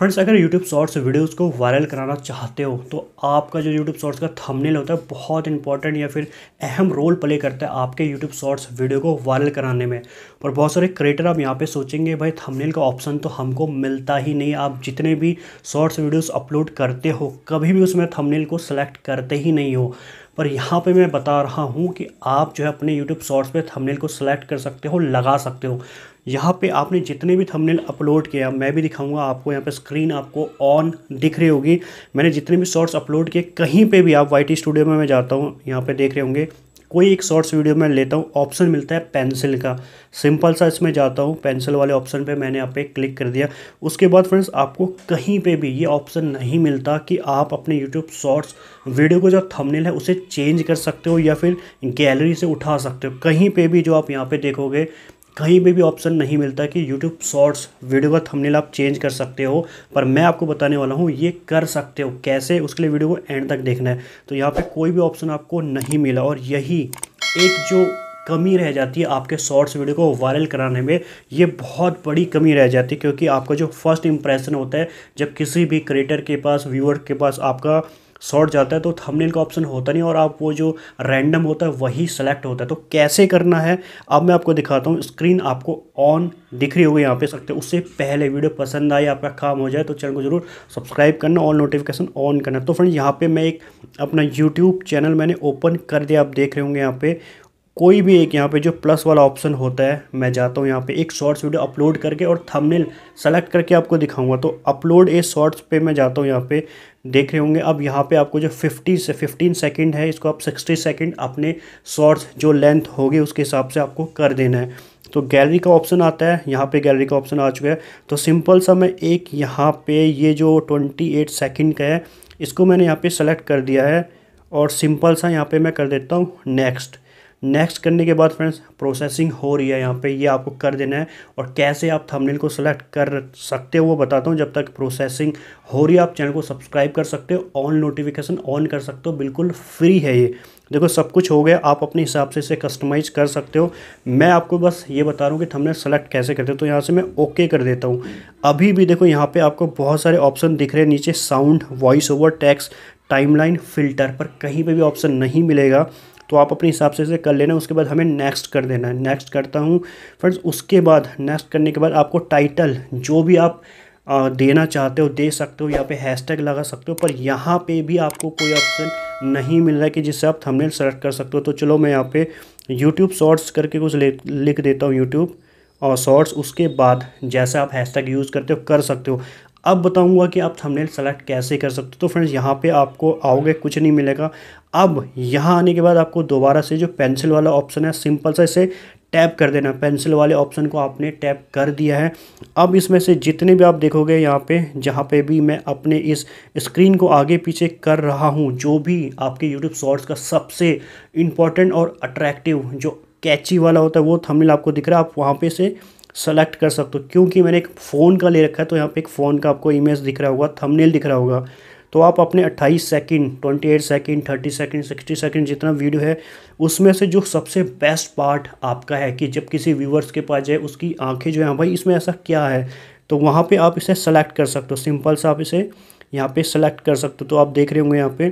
friends अगर YouTube shorts videos को viral कराना चाहते हो तो आपका जो यूट्यूब शॉर्ट्स का थंबनेल होता है बहुत इंपॉर्टेंट या फिर अहम रोल प्ले करता है आपके यूट्यूब शॉर्ट्स वीडियो को वायरल कराने में और बहुत सारे क्रिएटर आप यहाँ पे सोचेंगे भाई थंबनेल का ऑप्शन तो हमको मिलता ही नहीं आप जितने भी शॉर्ट्स वीडियोज़ अपलोड करते हो कभी भी उसमें थमनेल को सेलेक्ट करते ही नहीं हो और यहाँ पे मैं बता रहा हूँ कि आप जो है अपने यूट्यूब शॉर्ट्स पे थंबनेल को सिलेक्ट कर सकते हो लगा सकते हो यहाँ पे आपने जितने भी थंबनेल अपलोड किया मैं भी दिखाऊंगा आपको यहाँ पे स्क्रीन आपको ऑन दिख रही होगी मैंने जितने भी शॉर्ट्स अपलोड किए कहीं पे भी आप वाई स्टूडियो में मैं जाता हूँ यहाँ पे देख रहे होंगे कोई एक शॉर्ट्स वीडियो में लेता हूँ ऑप्शन मिलता है पेंसिल का सिंपल सा इसमें जाता हूँ पेंसिल वाले ऑप्शन पे मैंने यहाँ पे क्लिक कर दिया उसके बाद फ्रेंड्स आपको कहीं पे भी ये ऑप्शन नहीं मिलता कि आप अपने यूट्यूब शॉर्ट्स वीडियो को जो थंबनेल है उसे चेंज कर सकते हो या फिर गैलरी से उठा सकते हो कहीं पर भी जो आप यहाँ पर देखोगे कहीं पे भी ऑप्शन नहीं मिलता कि YouTube शॉर्ट्स वीडियो का थंबनेल आप चेंज कर सकते हो पर मैं आपको बताने वाला हूँ ये कर सकते हो कैसे उसके लिए वीडियो को एंड तक देखना है तो यहाँ पे कोई भी ऑप्शन आपको नहीं मिला और यही एक जो कमी रह जाती है आपके शॉर्ट्स वीडियो को वायरल कराने में ये बहुत बड़ी कमी रह जाती है क्योंकि आपका जो फर्स्ट इम्प्रेशन होता है जब किसी भी क्रिएटर के पास व्यूअर के पास आपका शॉर्ट जाता है तो थंबनेल का ऑप्शन होता नहीं और आप वो जो रैंडम होता है वही सेलेक्ट होता है तो कैसे करना है अब मैं आपको दिखाता हूँ स्क्रीन आपको ऑन दिख रही होगी यहाँ पे सकते उससे पहले वीडियो पसंद आए आपका काम हो जाए तो चैनल को जरूर सब्सक्राइब करना और नोटिफिकेशन ऑन करना तो फ्रेंड यहाँ पर मैं एक अपना यूट्यूब चैनल मैंने ओपन कर दिया आप देख रहे होंगे यहाँ पर कोई भी एक यहाँ पे जो प्लस वाला ऑप्शन होता है मैं जाता हूँ यहाँ पे एक शॉर्ट्स वीडियो अपलोड करके और थंबनेल सेलेक्ट करके आपको दिखाऊंगा तो अपलोड ए शॉर्ट्स पे मैं जाता हूँ यहाँ पे देख रहे होंगे अब यहाँ पे आपको जो 50 से 15 सेकंड है इसको आप 60 सेकंड अपने शॉर्ट्स जो लेंथ होगी उसके हिसाब से आपको कर देना है तो गैलरी का ऑप्शन आता है यहाँ पर गैलरी का ऑप्शन आ चुका है तो सिंपल सा मैं एक यहाँ पर ये जो ट्वेंटी एट का है इसको मैंने यहाँ पर सेलेक्ट कर दिया है और सिंपल सा यहाँ पर मैं कर देता हूँ नेक्स्ट नेक्स्ट करने के बाद फ्रेंड्स प्रोसेसिंग हो रही है यहाँ पे ये आपको कर देना है और कैसे आप थंबनेल को सिलेक्ट कर सकते हो वो बताता हूँ जब तक प्रोसेसिंग हो रही है आप चैनल को सब्सक्राइब कर सकते हो ऑन नोटिफिकेशन ऑन कर सकते हो बिल्कुल फ्री है ये देखो सब कुछ हो गया आप अपने हिसाब से इसे कस्टमाइज कर सकते हो मैं आपको बस ये बता रहा हूँ कि थंबनेल सेलेक्ट कैसे करते हो तो यहाँ से मैं ओके कर देता हूँ अभी भी देखो यहाँ पे आपको बहुत सारे ऑप्शन दिख रहे हैं नीचे sound voice over text timeline filter पर कहीं पे भी ऑप्शन नहीं मिलेगा तो आप अपने हिसाब से इसे कर लेना उसके बाद हमें नेक्स्ट कर देना है नेक्स्ट करता हूँ फ्रेंड्स उसके बाद नेक्स्ट करने के बाद आपको टाइटल जो भी आप देना चाहते हो दे सकते हो यहाँ पे हैशटैग लगा सकते हो पर यहाँ पे भी आपको कोई ऑप्शन नहीं मिल रहा है कि जिससे आप थंबनेल सेलेक्ट कर सकते हो तो चलो मैं यहाँ पे यूट्यूब शॉर्ट्स करके कुछ लिख देता हूँ यूट्यूब और शॉर्ट्स उसके बाद जैसे आप हैशटैग यूज़ करते हो कर सकते हो अब बताऊंगा कि आप थंबनेल सेलेक्ट कैसे कर सकते हो तो फ्रेंड्स यहाँ पे आपको आओगे कुछ नहीं मिलेगा अब यहाँ आने के बाद आपको दोबारा से जो पेंसिल वाला ऑप्शन है सिंपल सा इसे टैप कर देना पेंसिल वाले ऑप्शन को आपने टैप कर दिया है अब इसमें से जितने भी आप देखोगे यहाँ पे जहाँ पे भी मैं अपने इस स्क्रीन को आगे पीछे कर रहा हूँ जो भी आपके यूट्यूब शॉर्ट्स का सबसे इम्पॉर्टेंट और अट्रैक्टिव जो कैची वाला होता है वो थंबनेल आपको दिख रहा है आप वहाँ पे से सेलेक्ट कर सकते हो क्योंकि मैंने एक फ़ोन का ले रखा है तो यहाँ पे एक फ़ोन का आपको इमेज दिख रहा होगा थंबनेल दिख रहा होगा तो आप अपने 28 सेकंड 28 सेकंड 30 सेकंड 60 सेकंड जितना वीडियो है उसमें से जो सबसे बेस्ट पार्ट आपका है कि जब किसी व्यूवर्स के पास जाए उसकी आंखें जो है भाई इसमें ऐसा क्या है तो वहाँ पर आप इसे सेलेक्ट कर सकते हो सिंपल सा आप इसे यहाँ पर सेलेक्ट कर सकते हो तो आप देख रहे होंगे यहाँ पर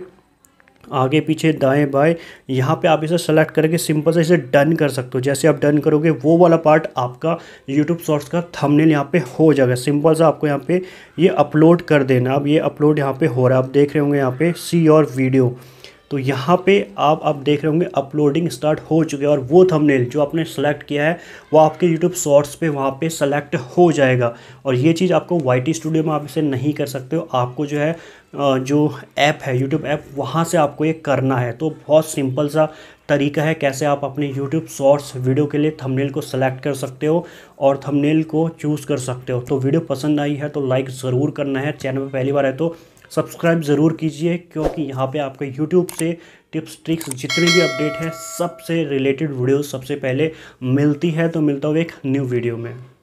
आगे पीछे दाएं बाएं यहाँ पे आप इसे सेलेक्ट करके सिंपल से इसे डन कर सकते हो जैसे आप डन करोगे वो वाला पार्ट आपका यूट्यूब शॉर्ट्स का थंबनेल यहाँ पे हो जाएगा सिंपल सा आपको यहाँ पे ये अपलोड कर देना अब ये अपलोड यहाँ पे हो रहा है आप देख रहे होंगे यहाँ पे सी और वीडियो तो यहाँ पे आप अब देख रहे होंगे अपलोडिंग स्टार्ट हो चुके हैं और वो थंबनेल जो आपने सेलेक्ट किया है वो आपके यूट्यूब शॉर्ट्स पे वहाँ पे सेलेक्ट हो जाएगा और ये चीज़ आपको वाई स्टूडियो में आप इसे नहीं कर सकते हो आपको जो है जो ऐप है यूट्यूब ऐप वहाँ से आपको ये करना है तो बहुत सिंपल सा तरीका है कैसे आप अपने यूट्यूब शॉर्ट्स वीडियो के लिए थंबनेल को सेलेक्ट कर सकते हो और थंबनेल को चूज़ कर सकते हो तो वीडियो पसंद आई है तो लाइक ज़रूर करना है चैनल पर पहली बार है तो सब्सक्राइब ज़रूर कीजिए क्योंकि यहाँ पे आपके यूट्यूब से टिप्स ट्रिक्स जितने भी अपडेट हैं सबसे रिलेटेड वीडियो सबसे पहले मिलती है तो मिलता हूँ एक न्यू वीडियो में